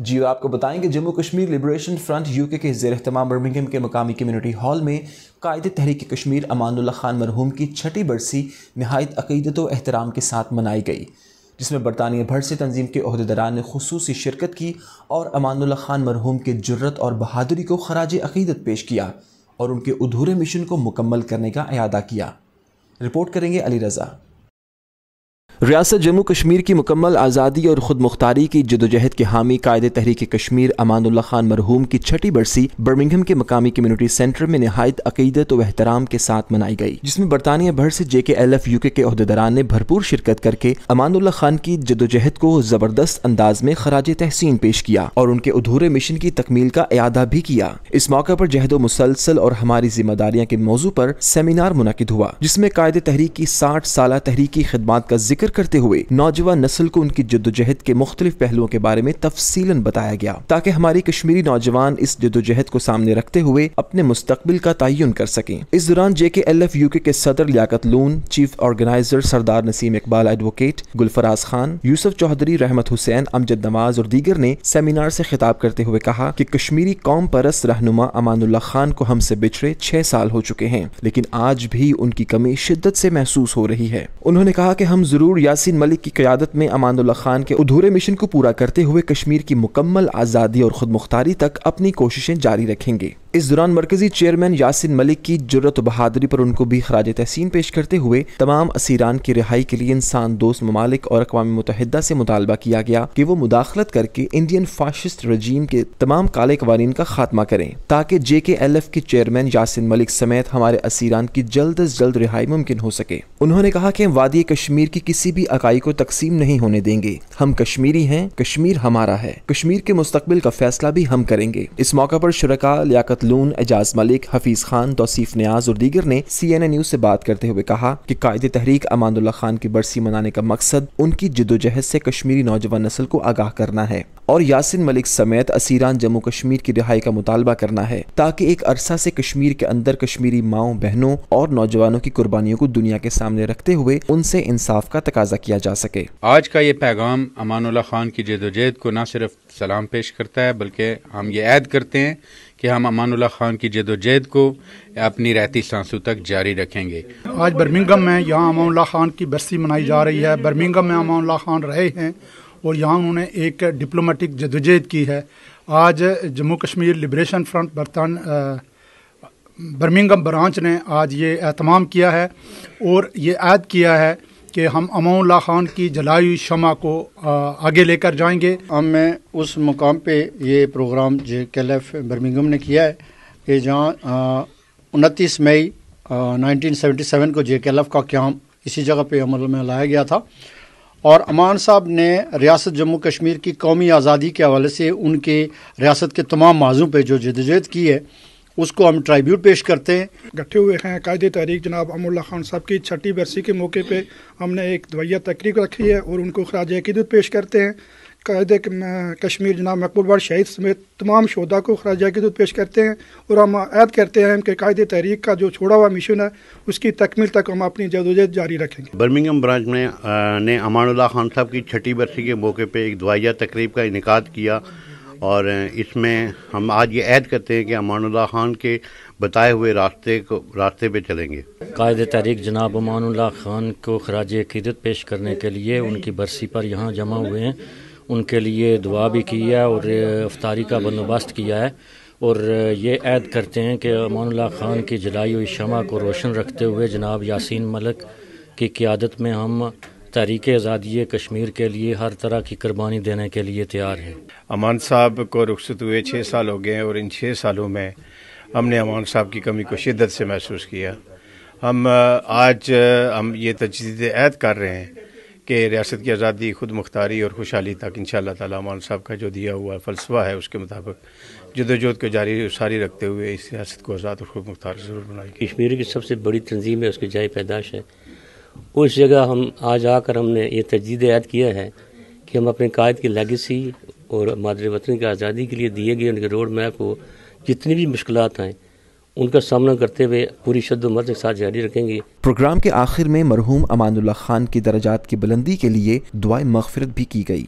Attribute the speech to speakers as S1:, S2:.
S1: जी आपको बताएं कि Jammu Kashmir liberation front UK के जेर अहतमाम बर्मिंगम के मकामी कम्युनिटी हॉल में कायद तहरीक कश्मीर अमानुल्ला खान मरहूम की छठी बरसी नहायत अकीदत व के साथ मनाई गई जिसमें बरतानिया भर से तंजीम के अहदेदारान ने खसूस शिरकत की और अमानुल्ला खान मरहूम के जरत और बहादुरी को खराज अकीदत पेश किया और उनके अधूरे मिशन को मुकम्मल करने का अदा किया रिपोर्ट करेंगे अली रज़ा रियासत जम्मू कश्मीर की मुकम्मल आज़ादी और खुद मुख्तारी की जदोजहद के हामी कायद तहरीक कश्मीर अमानुल्ला खान मरहूम की छठी बरसी बर्मिंगहम के मकामी कम्यूनिटी सेंटर में नहायत अकीदत और एहतराम के साथ मनाई गई जिसमें बरतानिया भर से जे के एल एफ यू के अहदेदारान ने भरपूर शिरकत करके अमानुल्ला खान की जदोजहद को जबरदस्त अंदाज में खराज तहसीन पेश किया और उनके अधूरे मिशन की तकमील का अदा भी किया इस मौके पर जहदो मुसलसल और हमारी जिम्मेदारियाँ के मौजू पर सेमिनार मुनद हुआ जिसमें कायद तहरीक की साठ साल तहरीकी खदमात का जिक्र जिक्र करते हुए नौजवान नस्ल को उनकी जद्दोजहद के मुख्तलिफ पहलुओं के बारे में तफसीलन बताया गया ताकि हमारी कश्मीरी नौजवान इस जद्दोजहद को सामने रखते हुए अपने मुस्तबिल का तयन कर सकें इस दौरान जे K L F you UK, के सदर Liaquat Loon chief organiser Sardar Naseem Iqbal advocate Gulfaraz Khan Yusuf Chaudhry Rehmat Hussain Amjad Nawaz और दीगर ने सेमिनार से खिताब करते हुए कहा कि कश्मीरी कौम परस्त रहनुमा अमानुल्ला खान को हमसे बिछड़े छह साल हो चुके हैं लेकिन आज भी उनकी कमी शिद्दत से महसूस हो रही है उन्होंने कहा कि हम जरूर मफरूर यासिन मलिक की क्यादत में अमानुल्ला खान के अधूरे मिशन को पूरा करते हुए कश्मीर की मुकम्मल आज़ादी और खुद मुख्तारी तक अपनी कोशिशें जारी रखेंगे इस दौरान मरकजी चेयरमैन यासिन मलिक की जरूरत बहादुरी पर उनको भी खराज तहसीन पेश करते हुए तमाम असीरान की रिहाई के लिए इंसान दोस्त ममालिक और अकवा मुतहदा से मुतालबा किया गया कि वो मुदाखलत करके इंडियन फाशिस्ट रजीम के तमाम काले कवानीन का खात्मा करें ताकि जे के एल एफ के चेयरमैन यासिन मलिक समेत हमारे असीरान की जल्द अज जल्द रिहाई मुमकिन हो सके उन्होंने कहा कि हम वादी कश्मीर की किसी भी अकाई को तकसीम नहीं होने देंगे हम कश्मीरी हैं कश्मीर हमारा है कश्मीर के मुस्तबिल का फैसला भी हम करेंगे इस मौका पर शुरा लियाकत लून एजाज मलिक हफीज खान तोसीफ न्याज और दीगर ने सी एन ए न्यूज से बात करते हुए कहा कि कायद तहरीक अमानुल्ला खान की बरसी मनाने का मकसद उनकी जिदोजहद से कश्मीरी नौजवान नस्ल को आगाह करना है और यासिन मलिक समेत असीरान जम्मू कश्मीर की रिहाई का मुतालबा करना है ताकि एक अरसा से कश्मीर के अंदर कश्मीरी माओ बहनों और नौजवानों की कुर्बानियों को दुनिया के सामने रखते हुए उनसे इंसाफ का तकाजा किया जा सके आज का ये पैगाम अमान खान की जदोजहद को न सिर्फ सलाम पेश करता है बल्कि हम ये ऐद करते हैं कि हम अमान खान की जदोजहद को अपनी रहती सांसों तक जारी रखेंगे आज बर्मिंगम में यहाँ अमान खान की बरसी मनाई जा रही है बर्मिंगम में अमान खान रहे हैं और यहाँ उन्होंने एक डिप्लोमेटिक जदोजहद की है आज जम्मू कश्मीर लिब्रेशन फ्रंट बर्तान बर्मिंगम ब्रांच ने आज ये अहतमाम किया है और ये ऐद किया है कि हम अमाउल्ला खान की जलाई हुई शमा को आगे लेकर जाएंगे हम उस मुकाम पे ये प्रोग्राम जे के एल एफ बर्मिंगम ने किया है कि जहाँ उनतीस मई 1977 को जे के एल एफ का क्याम इसी जगह पे अमल में लाया गया था और अमान साहब ने रियासत जम्मू कश्मीर की कौमी आज़ादी के हवाले से उनके रियासत के तमाम मौजों पर जो जदोजहद की है उसको हम ट्राइब्यूट पेश करते हैं इकट्ठे हुए हैं कायद तहरीक जनाब अमुल्ला खान साहब की छठी बरसी के मौके पर हमने एक दवैया तकरीब रखी है और उनको खराज अकीदत पेश करते हैं कायद कश्मीर जनाब मकबूल बार शहीद समेत तमाम शहदा को खराज अकीदत पेश करते हैं और हम ऐद करते हैं कि कायद तहरीक का जो छोड़ा हुआ मिशन है उसकी तकमील तक हम अपनी जदोजहद जारी रखेंगे बर्मिंगम ब्रांच में ने अमानुल्ला खान साहब की छठी बरसी के मौके पर एक दुआया तकरीब का इनका किया और इसमें हम आज ये ऐद करते हैं कि अमानुल्ला खान के बताए हुए रास्ते को रास्ते पे चलेंगे कायद तहरीक जनाब अमानुल्ला खान को खराज अकीदत पेश करने के लिए उनकी बरसी पर यहाँ जमा हुए हैं उनके लिए दुआ भी की है और अफ्तारी का बंदोबस्त किया है और ये ऐद करते हैं कि अमानुल्ला ख़ान की जलाई हुई शमा को रोशन रखते हुए जनाब यासीन मलिक की क़्यादत में हम तहरीक आज़ादी कश्मीर के लिए हर तरह की कुर्बानी देने के लिए तैयार हैं अमान साहब को रुखसत हुए छः साल हो गए और इन छः सालों में हमने अमान साहब की कमी को शिद्दत से महसूस किया हम आज हम ये तजदीद ऐद कर रहे हैं कि रियासत की आज़ादी खुद मुख्तारी और खुशहाली तक इन ताला मान साहब का जो दिया हुआ फलसफा है उसके मुताबिक जदोजहद को जारी सारी रखते हुए इस रियासत को आज़ाद और खुद मुख्तार ज़रूर बनाएगी कश्मीर की सबसे बड़ी तनजीम है उसकी जाए पैदाश है उस जगह हम आज आकर हमने ये तजीद याद किया है कि हम अपने कायद की लेगेसी और मादर वतन की आज़ादी के लिए दिए गए उनके रोड मैप को जितनी भी मुश्किल आएँ उनका सामना करते हुए पूरी शद्दोमर्द के साथ जारी रखेंगे प्रोग्राम के आखिर में मरहूम अमानुल्ला खान की दर्जात की बुलंदी के लिए दुआई मगफरत भी की गई